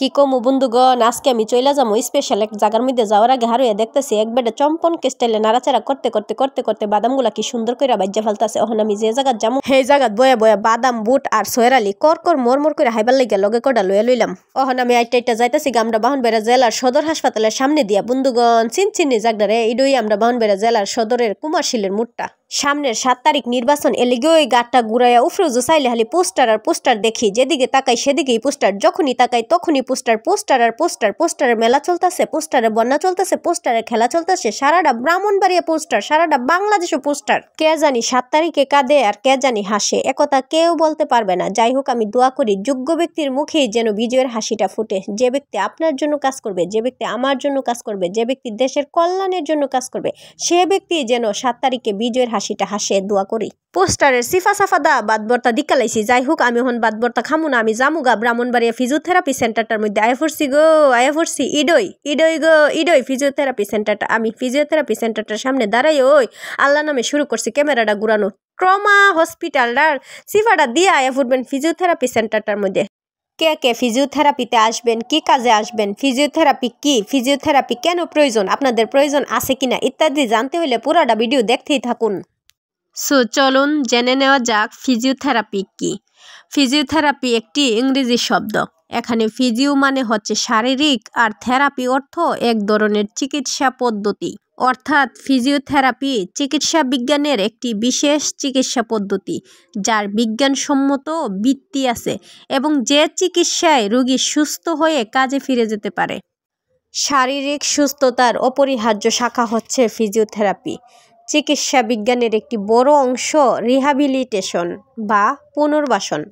কি কমু বন্ধুগণ আজকে আমি চলে যাবো স্পেশাল এক জায়গার মধ্যে যাওয়ার আগে হারুয়ে দেখতেছি এক বেডে চম্পন স্টাইলে নাড়াচাড়া করতে করতে করতে করতে বাদামগুলা কি সুন্দর করে বাজ্যা ফেলতেছে ওখানে আমি যে জায়গা যাবো সেই জায়গা বয়ে বয়ে বাদাম বুট আর সোয়েরালি কর কর মর মর করে হাইবার লেগে লগে কটা লয়ে লইলাম ওখানে আমি আইটা আইটা যাইতেছি আমরা বেড়া জেলার সদর হাসপাতালের সামনে দিয়া বন্ধুগণ চিন চিনি জাগডারে ইডুই আমরা বেড়া জেলার সদরের কুমার শিলের মুটটা সামনের সাত তারিখ নির্বাচন এলে গিয়ে ওই গাঠটা ঘুরাইয়া উফরুজু চাইলে হালি পোস্টার আর পোস্টার দেখি যেদিকে তাকাই সেদিকেই পোস্টার যখনই তাকাই তখনই পোস্টার পোস্টার আর পোস্টার পোস্টারে মেলা চলতেছে পোস্টারে বন্যা চলতেছে পোস্টারে খেলা চলতেছে সারাটা ব্রাহ্মণবাড়িয়া পোস্টার সারাটা বাংলাদেশও পোস্টার কে জানি সাত তারিখে কাঁদে আর কে জানি হাসে একথা কেউ বলতে পারবে না যাই হোক আমি দোয়া করি যোগ্য ব্যক্তির মুখেই যেন বিজয়ের হাসিটা ফুটে যে ব্যক্তি আপনার জন্য কাজ করবে যে ব্যক্তি আমার জন্য কাজ করবে যে ব্যক্তি দেশের কল্যাণের জন্য কাজ করবে সে ব্যক্তি যেন সাত তারিখে বিজয়ের হাসিটা হাসে দোয়া করি পোস্টারের সিফা সাফাদা দিকা লাইছি যাই হোক আমি হন বর্তা খামু না আমি জামু ব্রাহ্মণ ব্রাহ্মণবাড়িয়া ফিজিওথেরাপি সেন্টারটার মধ্যে আয় ফুরছি গো আয় ফুরছি ইডই ইডই গো ইডই ফিজিওথেরাপি সেন্টারটা আমি ফিজিওথেরাপি সেন্টারটার সামনে দাঁড়াই ওই আল্লাহ নামে শুরু করছি ক্যামেরাটা ঘুরানো ট্রমা হসপিটালটার সিফাটা দিয়ে আয়া ফুটবেন ফিজিওথেরাপি সেন্টারটার মধ্যে কে কে ফিজিওথেরাপিতে আসবেন কি কাজে আসবেন ফিজিওথেরাপি কি ফিজিওথেরাপি কেন প্রয়োজন আপনাদের প্রয়োজন আছে কিনা ইত্যাদি জানতে হলে পুরাটা ভিডিও দেখতেই থাকুন সো চলুন জেনে নেওয়া যাক ফিজিওথেরাপি কী ফিজিওথেরাপি একটি ইংরেজি শব্দ এখানে ফিজিও মানে হচ্ছে শারীরিক আর থেরাপি অর্থ এক ধরনের চিকিৎসা পদ্ধতি অর্থাৎ ফিজিওথেরাপি চিকিৎসা বিজ্ঞানের একটি বিশেষ চিকিৎসা পদ্ধতি যার বিজ্ঞানসম্মত ভিত্তি আছে এবং যে চিকিৎসায় রোগী সুস্থ হয়ে কাজে ফিরে যেতে পারে শারীরিক সুস্থতার অপরিহার্য শাখা হচ্ছে ফিজিওথেরাপি চিকিৎসা বিজ্ঞানের একটি বড় অংশ রিহাবিলিটেশন বা পুনর্বাসন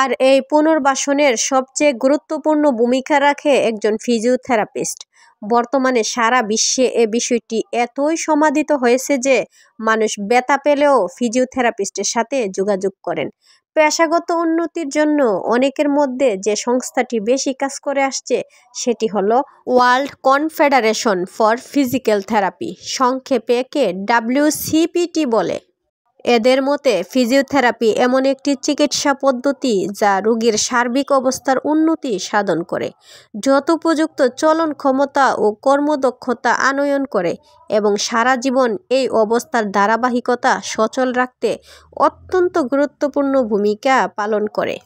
আর এই পুনর্বাসনের সবচেয়ে গুরুত্বপূর্ণ ভূমিকা রাখে একজন ফিজিওথেরাপিস্ট বর্তমানে সারা বিশ্বে এ বিষয়টি এতই সমাদিত হয়েছে যে মানুষ বেতা পেলেও ফিজিওথেরাপিস্টের সাথে যোগাযোগ করেন পেশাগত উন্নতির জন্য অনেকের মধ্যে যে সংস্থাটি বেশি কাজ করে আসছে সেটি হলো world confederation for physical therapy সংক্ষেপে কে ডাব্লিউসিপিটি বলে এদের মতে ফিজিওথেরাপি এমন একটি চিকিৎসা পদ্ধতি যা রোগীর সার্বিক অবস্থার উন্নতি সাধন করে যত উপযুক্ত চলন ক্ষমতা ও কর্মদক্ষতা আনয়ন করে এবং সারা জীবন এই অবস্থার ধারাবাহিকতা সচল রাখতে অত্যন্ত গুরুত্বপূর্ণ ভূমিকা পালন করে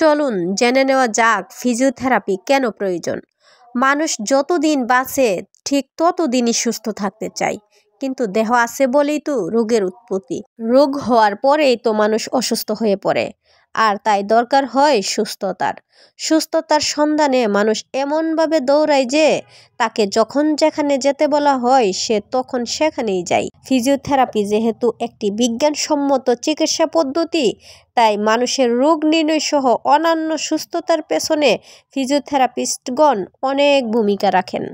চলুন জেনে নেওয়া যাক ফিজিওথেরাপি কেন প্রয়োজন মানুষ যতদিন বাঁচে ঠিক ততদিনই সুস্থ থাকতে চায় কিন্তু দেহ আছে বলেই তো রোগের উৎপত্তি রোগ হওয়ার পরেই তো মানুষ অসুস্থ হয়ে পড়ে আর তাই দরকার হয় সুস্থতার সুস্থতার সন্ধানে মানুষ এমনভাবে দৌড়ায় যে তাকে যখন যেখানে যেতে বলা হয় সে তখন সেখানেই যায় ফিজিওথেরাপি যেহেতু একটি বিজ্ঞানসম্মত চিকিৎসা পদ্ধতি তাই মানুষের রোগ নির্ণয় সহ অন্যান্য সুস্থতার পেছনে ফিজিওথেরাপিস্টগণ অনেক ভূমিকা রাখেন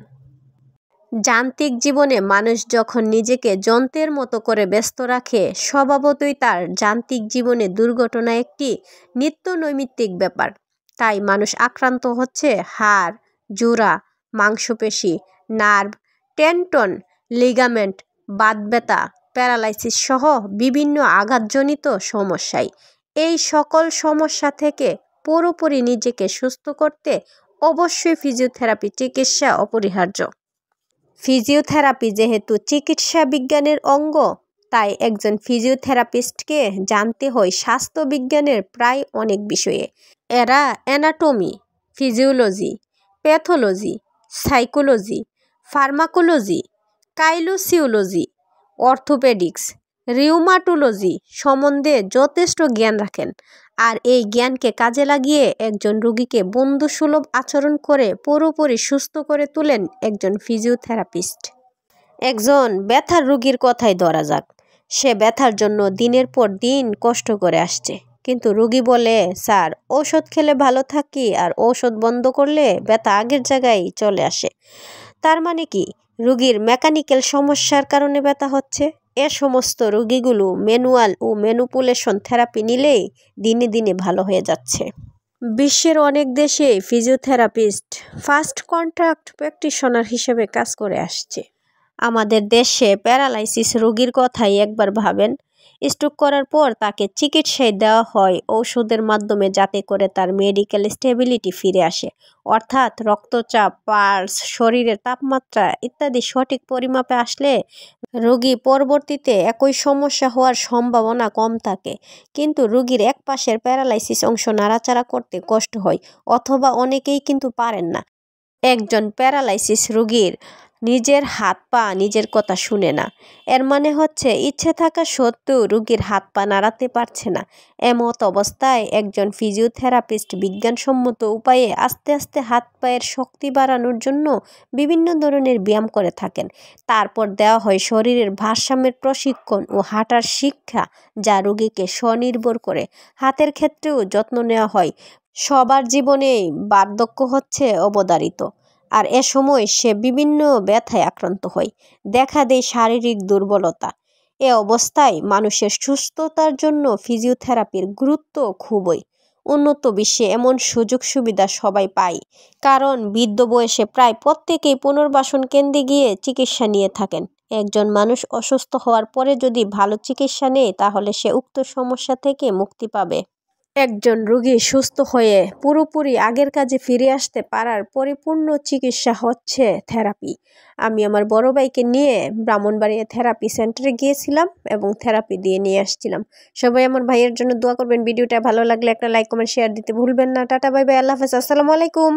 যান্ত্রিক জীবনে মানুষ যখন নিজেকে যন্ত্রের মতো করে ব্যস্ত রাখে স্বভাবতই তার যান্ত্রিক জীবনে দুর্ঘটনা একটি নিত্য নৈমিত্তিক ব্যাপার তাই মানুষ আক্রান্ত হচ্ছে হাড় জোড়া মাংসপেশি নার্ভ টেন্টন লিগামেন্ট বাদ ব্যথা প্যারালাইসিস সহ বিভিন্ন আঘাতজনিত সমস্যায় এই সকল সমস্যা থেকে পুরোপুরি নিজেকে সুস্থ করতে অবশ্যই ফিজিওথেরাপি চিকিৎসা অপরিহার্য ফিজিওথেরাপি যেহেতু চিকিৎসা বিজ্ঞানের অঙ্গ তাই একজন ফিজিওথেরাপিস্টকে জানতে হয় স্বাস্থ্য বিজ্ঞানের প্রায় অনেক বিষয়ে এরা anatomy physiology pathology psychology pharmacology kinesiology orthopaedics rheumatology সম্বন্ধে যথেষ্ট জ্ঞান রাখেন আর এই জ্ঞানকে কাজে লাগিয়ে একজন রোগীকে বন্ধুসুলভ আচরণ করে পুরোপুরি সুস্থ করে তোলেন একজন ফিজিওথেরাপিস্ট একজন ব্যথার রুগীর কথাই ধরা যাক সে ব্যথার জন্য দিনের পর দিন কষ্ট করে আসছে কিন্তু রুগী বলে স্যার ওষুধ খেলে ভালো থাকি আর ঔষধ বন্ধ করলে ব্যথা আগের জায়গায় চলে আসে তার মানে কি রুগীর মেকানিক্যাল সমস্যার কারণে ব্যথা হচ্ছে এ সমস্ত রোগীগুলো ম্যানুয়াল ও ম্যানুপুলেশন থেরাপি নিলে দিনে দিনে ভালো হয়ে যাচ্ছে বিশ্বের অনেক দেশে ফিজিওথেরাপিস্ট ফার্স্ট কন্ট্রাক্ট প্র্যাকটিশনার হিসেবে কাজ করে আসছে আমাদের দেশে প্যারালাইসিস রোগীর কথাই একবার ভাবেন স্ট্রোক করার পর তাকে চিকিৎসায় দেওয়া হয় ঔষধের মাধ্যমে যাতে করে তার মেডিকেল স্টেবিলিটি ফিরে আসে অর্থাৎ রক্তচাপ পার্স শরীরের তাপমাত্রা ইত্যাদি সঠিক পরিমাপে আসলে রোগী পরবর্তীতে একই সমস্যা হওয়ার সম্ভাবনা কম থাকে কিন্তু রোগীর এক পাশের প্যারালাইসিস অংশ নাড়াচাড়া করতে কষ্ট হয় অথবা অনেকেই কিন্তু পারেন না একজন প্যারালাইসিস রোগীর নিজের হাত পা নিজের কথা শুনে না এর মানে হচ্ছে ইচ্ছে থাকা সত্ত্বেও রুগীর হাত পা নাড়াতে পারছে না এমত অবস্থায় একজন ফিজিওথেরাপিস্ট বিজ্ঞানসম্মত উপায়ে আস্তে আস্তে হাত পায়ের শক্তি বাড়ানোর জন্য বিভিন্ন ধরনের ব্যায়াম করে থাকেন তারপর দেওয়া হয় শরীরের ভারসাম্যের প্রশিক্ষণ ও হাঁটার শিক্ষা যা রুগীকে স্বনির্ভর করে হাতের ক্ষেত্রেও যত্ন নেওয়া হয় সবার জীবনে বার্ধক্য হচ্ছে অবদারিত আর এ সময় সে বিভিন্ন ব্যথায় আক্রান্ত হয় দেখা দেয় শারীরিক দুর্বলতা এ অবস্থায় মানুষের সুস্থতার জন্য ফিজিওথেরাপির গুরুত্ব খুবই উন্নত বিশ্বে এমন সুযোগ সুবিধা সবাই পায় কারণ বৃদ্ধ বয়সে প্রায় প্রত্যেকেই পুনর্বাসন কেন্দ্রে গিয়ে চিকিৎসা নিয়ে থাকেন একজন মানুষ অসুস্থ হওয়ার পরে যদি ভালো চিকিৎসা নেয় তাহলে সে উক্ত সমস্যা থেকে মুক্তি পাবে একজন রোগী সুস্থ হয়ে পুরোপুরি আগের কাজে ফিরে আসতে পারার পরিপূর্ণ চিকিৎসা হচ্ছে থেরাপি আমি আমার বড় ভাইকে নিয়ে ব্রাহ্মণবাড়িয়া থেরাপি সেন্টারে গিয়েছিলাম এবং থেরাপি দিয়ে নিয়ে আসছিলাম সবাই আমার ভাইয়ের জন্য দোয়া করবেন ভিডিওটা ভালো লাগলে একটা লাইক কমেন্ট শেয়ার দিতে ভুলবেন না টাটা বাই বাই আল্লাহ হাফেজ আসসালামু আলাইকুম